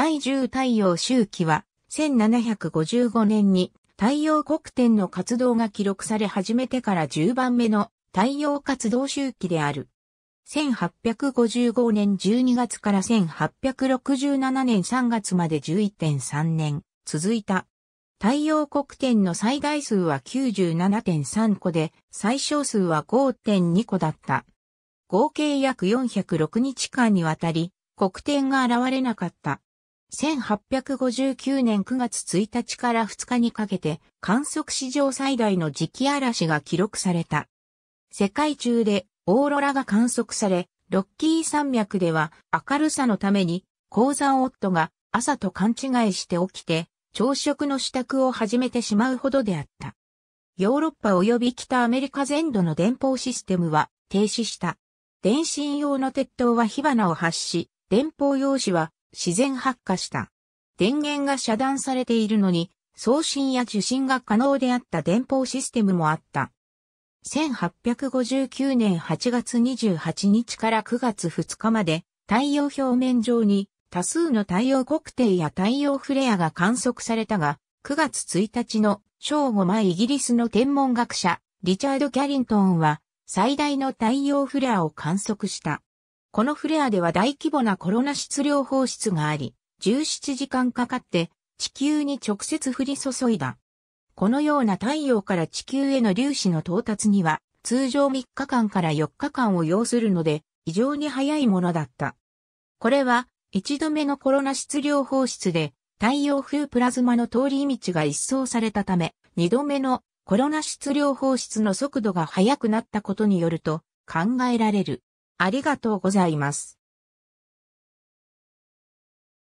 第10太陽周期は、1755年に太陽黒点の活動が記録され始めてから10番目の太陽活動周期である。1855年12月から1867年3月まで11.3年続いた。太陽黒点の最大数は97.3個で、最小数は5.2個だった。合計約406日間にわたり、黒点が現れなかった。1859年9月1日から2日にかけて観測史上最大の磁気嵐が記録された。世界中でオーロラが観測され、ロッキー山脈では明るさのために鉱山夫が朝と勘違いして起きて朝食の支度を始めてしまうほどであった。ヨーロッパ及び北アメリカ全土の電報システムは停止した。電信用の鉄塔は火花を発し、電報用紙は自然発火した。電源が遮断されているのに、送信や受信が可能であった電報システムもあった。1859年8月28日から9月2日まで、太陽表面上に多数の太陽黒点や太陽フレアが観測されたが、9月1日の正午前イギリスの天文学者、リチャード・キャリントンは、最大の太陽フレアを観測した。このフレアでは大規模なコロナ質量放出があり、17時間かかって地球に直接降り注いだ。このような太陽から地球への粒子の到達には通常3日間から4日間を要するので非常に早いものだった。これは1度目のコロナ質量放出で太陽風プラズマの通り道が一掃されたため2度目のコロナ質量放出の速度が速くなったことによると考えられる。ありがとうございます。